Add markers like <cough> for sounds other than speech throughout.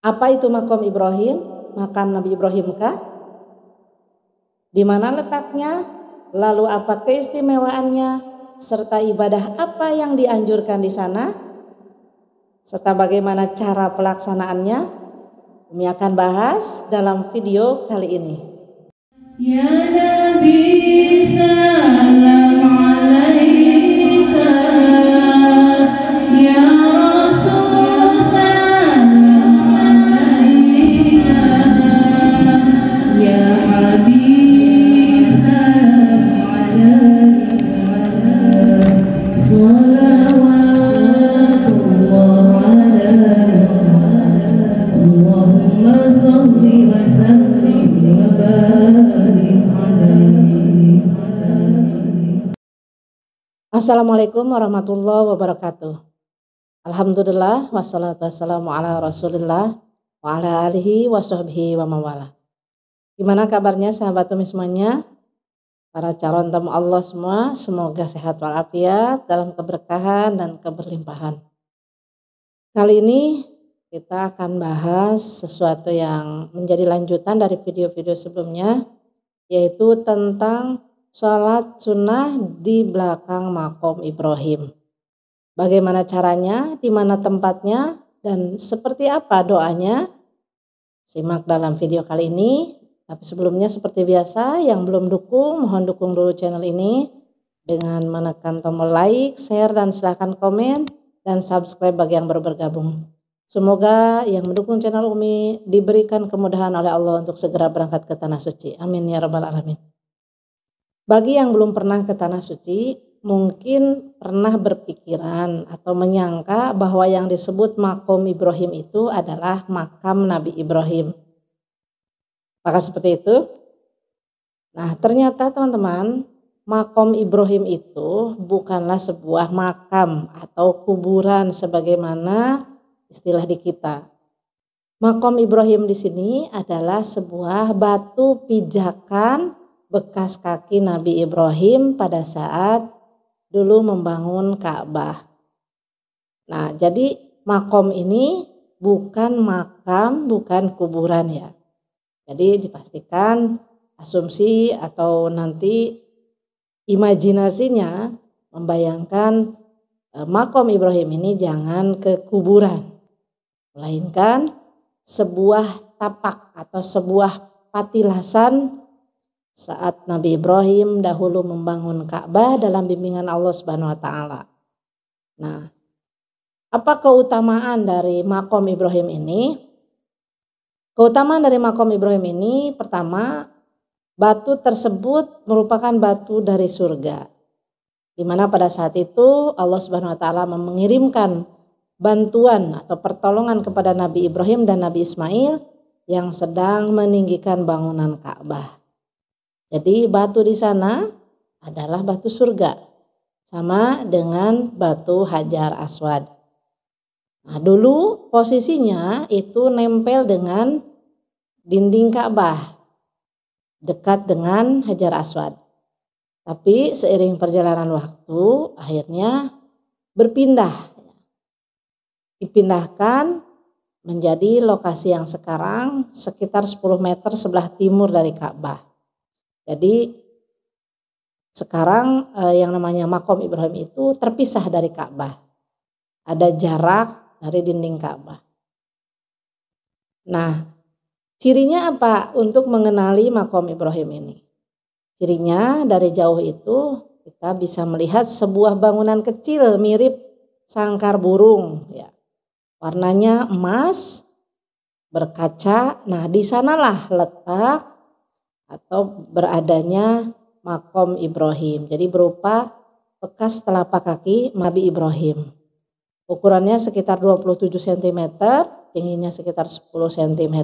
Apa itu makom Ibrahim? Makam Nabi Ibrahim kah? Di mana letaknya? Lalu apa keistimewaannya? Serta ibadah apa yang dianjurkan di sana? Serta bagaimana cara pelaksanaannya? Kami akan bahas dalam video kali ini. Ya Nabi Salam Assalamualaikum warahmatullahi wabarakatuh. Alhamdulillah wassalatu wassalamu ala Rasulillah wa ala alihi washabbihi wa mawala. Gimana kabarnya sahabat tumi semuanya? Para calon tamu Allah semua, semoga sehat walafiat dalam keberkahan dan keberlimpahan. Kali ini kita akan bahas sesuatu yang menjadi lanjutan dari video-video sebelumnya, yaitu tentang sholat sunnah di belakang makom Ibrahim. Bagaimana caranya, di mana tempatnya, dan seperti apa doanya? Simak dalam video kali ini. Tapi sebelumnya seperti biasa, yang belum dukung, mohon dukung dulu channel ini dengan menekan tombol like, share, dan silahkan komen dan subscribe bagi yang baru bergabung. Semoga yang mendukung channel Umi diberikan kemudahan oleh Allah untuk segera berangkat ke tanah suci. Amin ya rabbal alamin. Bagi yang belum pernah ke tanah suci, mungkin pernah berpikiran atau menyangka bahwa yang disebut makom Ibrahim itu adalah makam Nabi Ibrahim. Maka seperti itu? Nah, ternyata teman-teman, makom Ibrahim itu bukanlah sebuah makam atau kuburan sebagaimana istilah di kita. Makom Ibrahim di sini adalah sebuah batu pijakan bekas kaki Nabi Ibrahim pada saat dulu membangun Ka'bah. Nah, jadi makom ini bukan makam, bukan kuburan ya. Jadi dipastikan asumsi atau nanti imajinasinya membayangkan e, makom Ibrahim ini jangan ke kuburan, melainkan sebuah tapak atau sebuah patilasan saat Nabi Ibrahim dahulu membangun Ka'bah dalam bimbingan Allah Subhanahu wa taala. Nah, apa keutamaan dari makom Ibrahim ini? Keutamaan dari makom Ibrahim ini pertama, batu tersebut merupakan batu dari surga. Di mana pada saat itu Allah Subhanahu wa taala mengirimkan bantuan atau pertolongan kepada Nabi Ibrahim dan Nabi Ismail yang sedang meninggikan bangunan Ka'bah. Jadi batu di sana adalah batu surga, sama dengan batu hajar aswad. Nah, dulu posisinya itu nempel dengan dinding Ka'bah, dekat dengan hajar aswad. Tapi seiring perjalanan waktu akhirnya berpindah. Dipindahkan menjadi lokasi yang sekarang sekitar 10 meter sebelah timur dari Ka'bah. Jadi sekarang eh, yang namanya makom Ibrahim itu terpisah dari Ka'bah. Ada jarak dari dinding Ka'bah. Nah, cirinya apa untuk mengenali makom Ibrahim ini? Cirinya dari jauh itu kita bisa melihat sebuah bangunan kecil mirip sangkar burung ya. Warnanya emas berkaca. Nah, di sanalah letak atau beradanya makom Ibrahim. Jadi berupa bekas telapak kaki Nabi Ibrahim. Ukurannya sekitar 27 cm, tingginya sekitar 10 cm.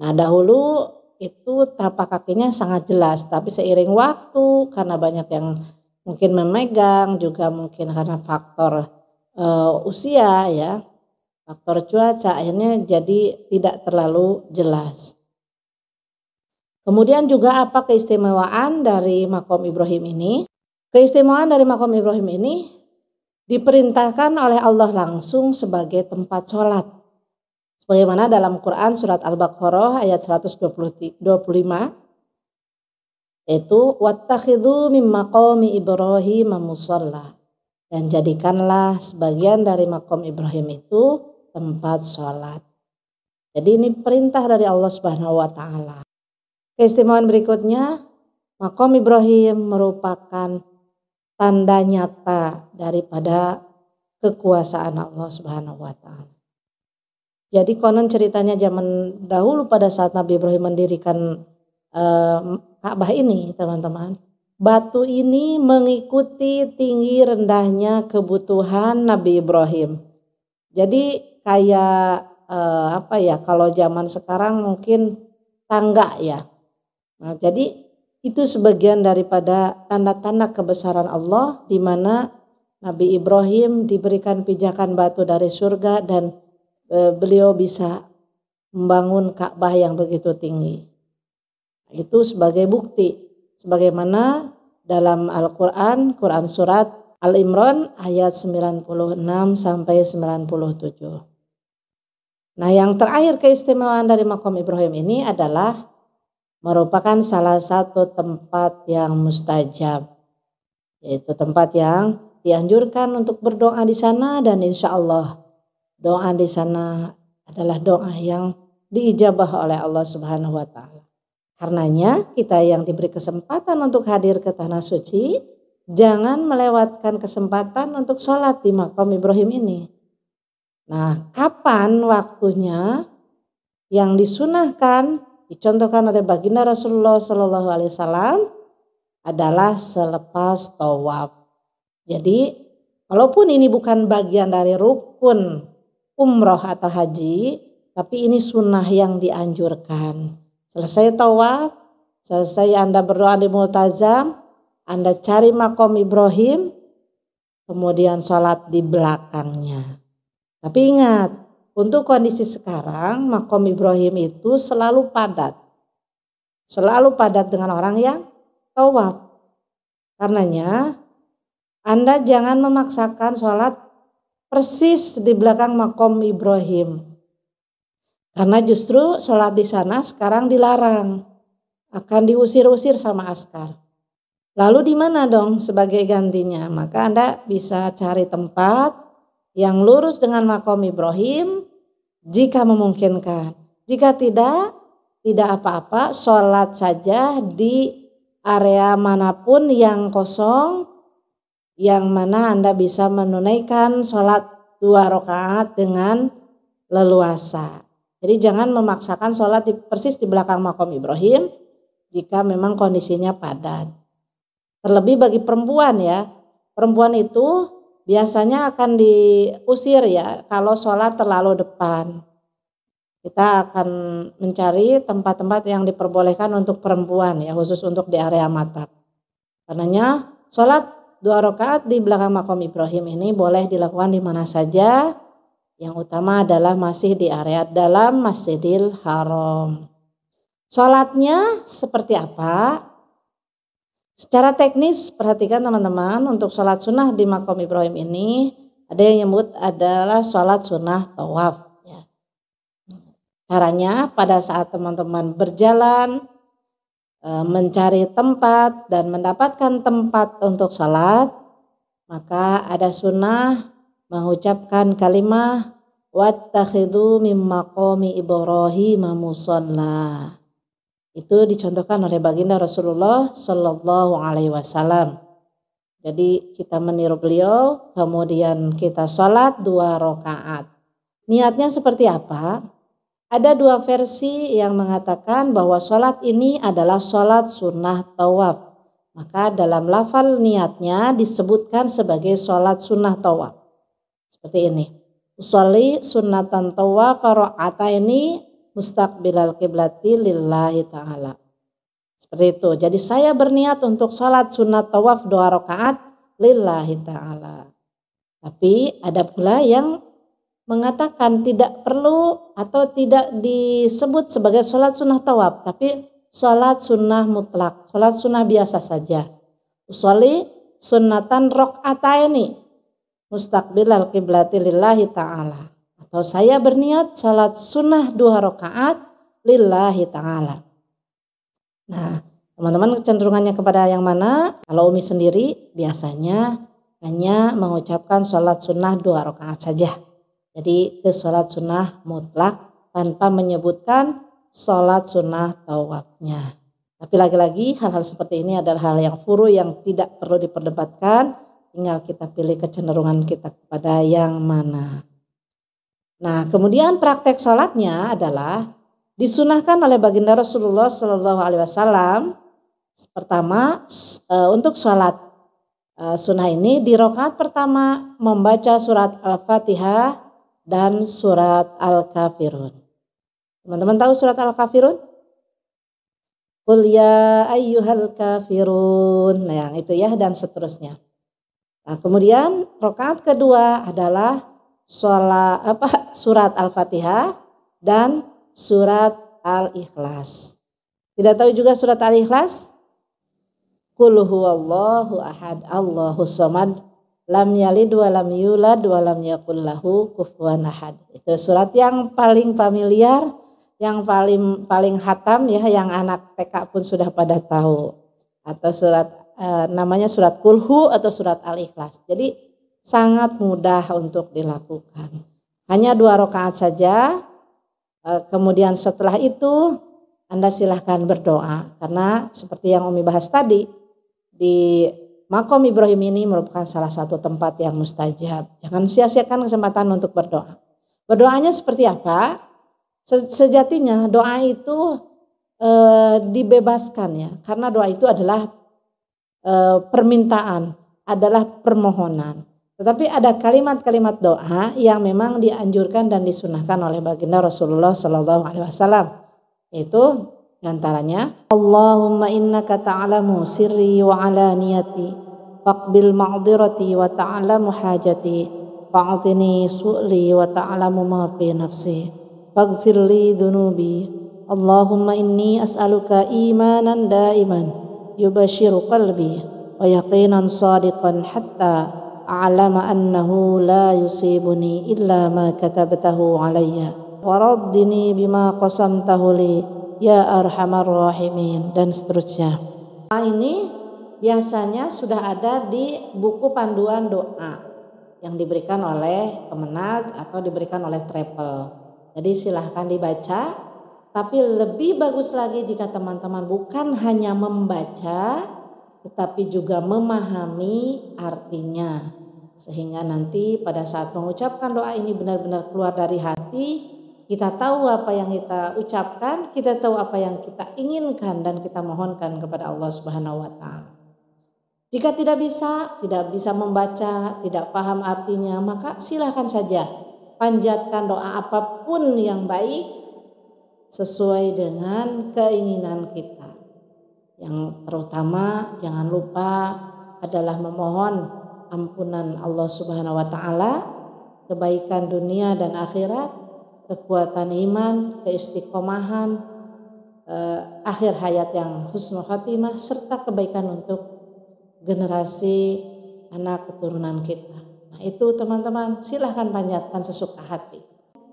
Nah dahulu itu telapak kakinya sangat jelas, tapi seiring waktu karena banyak yang mungkin memegang juga mungkin karena faktor e, usia ya, faktor cuaca akhirnya jadi tidak terlalu jelas. Kemudian juga apa keistimewaan dari makom Ibrahim ini? Keistimewaan dari makom Ibrahim ini diperintahkan oleh Allah langsung sebagai tempat sholat. Sebagaimana dalam Quran surat Al-Baqarah ayat 125 yaitu wattakhidhu min maqami Ibrahim musalla dan jadikanlah sebagian dari makom Ibrahim itu tempat sholat. Jadi ini perintah dari Allah Subhanahu wa taala. Keistimewaan berikutnya, makom Ibrahim merupakan tanda nyata daripada kekuasaan Allah Subhanahu wa taala. Jadi konon ceritanya zaman dahulu pada saat Nabi Ibrahim mendirikan eh, Ka'bah ini, teman-teman, batu ini mengikuti tinggi rendahnya kebutuhan Nabi Ibrahim. Jadi kayak eh, apa ya kalau zaman sekarang mungkin tangga ya. Nah, jadi itu sebagian daripada tanda-tanda kebesaran Allah di mana Nabi Ibrahim diberikan pijakan batu dari surga dan e, beliau bisa membangun Ka'bah yang begitu tinggi. Itu sebagai bukti sebagaimana dalam Al-Qur'an, Quran surat Al-Imran ayat 96 sampai 97. Nah, yang terakhir keistimewaan dari makom Ibrahim ini adalah merupakan salah satu tempat yang mustajab, yaitu tempat yang dianjurkan untuk berdoa di sana dan insya Allah doa di sana adalah doa yang diijabah oleh Allah Subhanahu wa taala. Karenanya kita yang diberi kesempatan untuk hadir ke tanah suci jangan melewatkan kesempatan untuk sholat di makam Ibrahim ini. Nah, kapan waktunya yang disunahkan dicontohkan oleh baginda Rasulullah Shallallahu Alaihi Wasallam adalah selepas tawaf. Jadi walaupun ini bukan bagian dari rukun umroh atau haji, tapi ini sunnah yang dianjurkan. Selesai tawaf, selesai Anda berdoa di multazam, Anda cari makom Ibrahim, kemudian sholat di belakangnya. Tapi ingat, untuk kondisi sekarang, makom Ibrahim itu selalu padat. Selalu padat dengan orang yang tawaf. Karenanya, Anda jangan memaksakan sholat persis di belakang makom Ibrahim. Karena justru sholat di sana sekarang dilarang. Akan diusir-usir sama askar. Lalu di mana dong sebagai gantinya? Maka Anda bisa cari tempat yang lurus dengan makom Ibrahim, jika memungkinkan. Jika tidak, tidak apa-apa, sholat saja di area manapun yang kosong, yang mana Anda bisa menunaikan sholat dua rakaat dengan leluasa. Jadi jangan memaksakan sholat di, persis di belakang makom Ibrahim jika memang kondisinya padat. Terlebih bagi perempuan ya, perempuan itu biasanya akan diusir ya kalau sholat terlalu depan. Kita akan mencari tempat-tempat yang diperbolehkan untuk perempuan ya khusus untuk di area mata. Karenanya sholat dua rakaat di belakang makom Ibrahim ini boleh dilakukan di mana saja. Yang utama adalah masih di area dalam Masjidil Haram. Sholatnya seperti apa? Secara teknis, perhatikan teman-teman, untuk sholat sunnah di makom Ibrahim ini, ada yang nyebut adalah sholat sunnah tawaf. Ya. Caranya, pada saat teman-teman berjalan, e, mencari tempat dan mendapatkan tempat untuk sholat, maka ada sunnah mengucapkan kalimat wattakhidu min maqami ibrahim itu dicontohkan oleh baginda Rasulullah Shallallahu Alaihi Wasallam. Jadi kita meniru beliau, kemudian kita sholat dua rakaat. Niatnya seperti apa? Ada dua versi yang mengatakan bahwa sholat ini adalah sholat sunnah tawaf. Maka dalam lafal niatnya disebutkan sebagai sholat sunnah tawaf. Seperti ini. Usali sunnatan tawaf ini mustaqbilal kiblati lillahi ta'ala. Seperti itu. Jadi saya berniat untuk sholat sunat tawaf doa rakaat lillahi ta'ala. Tapi ada pula yang mengatakan tidak perlu atau tidak disebut sebagai sholat sunnah tawaf. Tapi sholat sunnah mutlak, sholat sunnah biasa saja. Usoli sunnatan ini mustaqbilal kiblati lillahi ta'ala atau saya berniat sholat sunnah dua rakaat lillahi ta'ala. Nah, teman-teman kecenderungannya kepada yang mana? Kalau Umi sendiri biasanya hanya mengucapkan sholat sunnah dua rakaat saja. Jadi ke sholat sunnah mutlak tanpa menyebutkan sholat sunnah tawafnya. Tapi lagi-lagi hal-hal seperti ini adalah hal yang furu yang tidak perlu diperdebatkan. Tinggal kita pilih kecenderungan kita kepada yang mana. Nah, kemudian praktek sholatnya adalah disunahkan oleh baginda Rasulullah Shallallahu Alaihi Wasallam. Pertama, eh, untuk sholat eh, sunnah ini di rokaat pertama membaca surat Al-Fatihah dan surat Al-Kafirun. Teman-teman tahu surat Al-Kafirun? Qul ya ayyuhal kafirun. Nah, yang itu ya dan seterusnya. Nah, kemudian rokaat kedua adalah sholat, apa <laughs> surat Al-Fatihah dan surat Al-Ikhlas. Tidak tahu juga surat Al-Ikhlas? Qul huwallahu ahad Allahu samad lam yalid wa lam yulad wa lam yakul lahu kufuwan ahad. Itu surat yang paling familiar, yang paling paling hatam ya yang anak TK pun sudah pada tahu. Atau surat eh, namanya surat Kulhu atau surat Al-Ikhlas. Jadi sangat mudah untuk dilakukan. Hanya dua rakaat saja. E, kemudian setelah itu Anda silahkan berdoa karena seperti yang Umi bahas tadi di Makom Ibrahim ini merupakan salah satu tempat yang mustajab. Jangan sia-siakan kesempatan untuk berdoa. Berdoanya seperti apa? Sejatinya doa itu e, dibebaskan ya, karena doa itu adalah e, permintaan, adalah permohonan. Tetapi ada kalimat-kalimat doa yang memang dianjurkan dan disunahkan oleh baginda Rasulullah Shallallahu Alaihi Wasallam. Itu antaranya, Allahumma innaka ta'lamu sirri wa alaniyati faqbil ma'dirati wa ta'lamu hajati fa'atini su'li wa ta'lamu ma fi nafsi faghfir li dhunubi Allahumma inni as'aluka imanan daiman yubashiru qalbi wa yaqinan sadiqan hatta alama annahu la yusibuni illa ma katabtahu alayya waraddini bima qasamtahu li ya arhamar rahimin dan seterusnya nah, ini biasanya sudah ada di buku panduan doa yang diberikan oleh kemenag atau diberikan oleh travel jadi silahkan dibaca tapi lebih bagus lagi jika teman-teman bukan hanya membaca tetapi juga memahami artinya sehingga nanti pada saat mengucapkan doa ini benar-benar keluar dari hati kita tahu apa yang kita ucapkan kita tahu apa yang kita inginkan dan kita mohonkan kepada Allah Subhanahu wa taala jika tidak bisa tidak bisa membaca tidak paham artinya maka silahkan saja panjatkan doa apapun yang baik sesuai dengan keinginan kita yang terutama jangan lupa adalah memohon ampunan Allah Subhanahu wa taala, kebaikan dunia dan akhirat, kekuatan iman, keistiqomahan, eh, akhir hayat yang husnul khatimah serta kebaikan untuk generasi anak keturunan kita. Nah, itu teman-teman, silahkan panjatkan sesuka hati.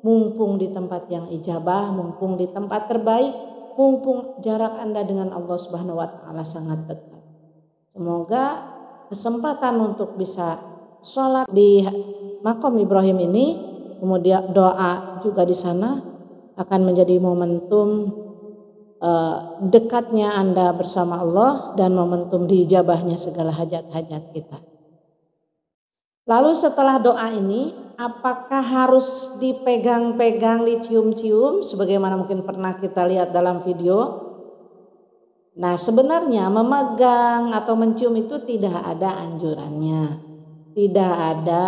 Mumpung di tempat yang ijabah, mumpung di tempat terbaik mumpung jarak Anda dengan Allah Subhanahu wa taala sangat dekat. Semoga kesempatan untuk bisa sholat di makom Ibrahim ini, kemudian doa juga di sana akan menjadi momentum eh, dekatnya Anda bersama Allah dan momentum dijabahnya segala hajat-hajat kita. Lalu setelah doa ini, apakah harus dipegang-pegang, dicium-cium sebagaimana mungkin pernah kita lihat dalam video? Nah, sebenarnya memegang atau mencium itu tidak ada anjurannya. Tidak ada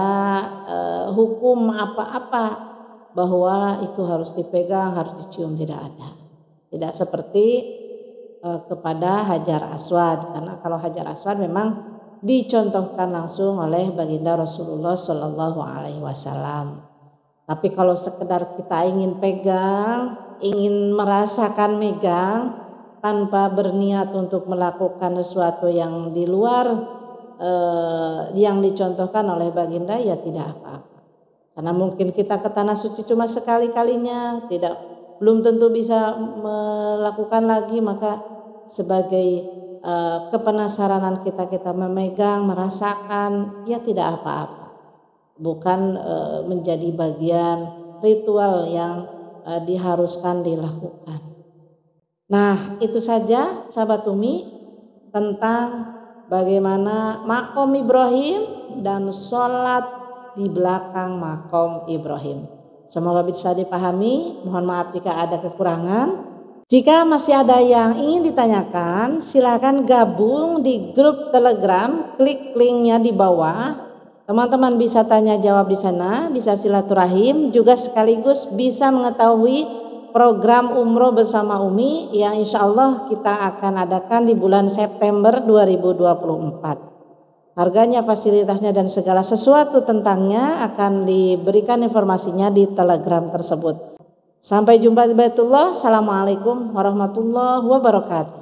eh, hukum apa-apa bahwa itu harus dipegang, harus dicium, tidak ada. Tidak seperti eh, kepada Hajar Aswad karena kalau Hajar Aswad memang dicontohkan langsung oleh baginda Rasulullah Shallallahu Alaihi Wasallam. Tapi kalau sekedar kita ingin pegang, ingin merasakan megang, tanpa berniat untuk melakukan sesuatu yang di luar eh, yang dicontohkan oleh baginda ya tidak apa-apa. Karena mungkin kita ke tanah suci cuma sekali-kalinya, tidak belum tentu bisa melakukan lagi maka sebagai uh, kepenasaranan kita kita memegang, merasakan, ya tidak apa-apa. Bukan eh, menjadi bagian ritual yang eh, diharuskan dilakukan. Nah, itu saja sahabat Umi tentang bagaimana makom Ibrahim dan sholat di belakang makom Ibrahim. Semoga bisa dipahami. Mohon maaf jika ada kekurangan. Jika masih ada yang ingin ditanyakan, silakan gabung di grup Telegram, klik linknya di bawah. Teman-teman bisa tanya jawab di sana, bisa silaturahim, juga sekaligus bisa mengetahui program umroh bersama Umi yang insya Allah kita akan adakan di bulan September 2024. Harganya, fasilitasnya, dan segala sesuatu tentangnya akan diberikan informasinya di Telegram tersebut. Sampai jumpa di Baitullah. Assalamualaikum warahmatullahi wabarakatuh.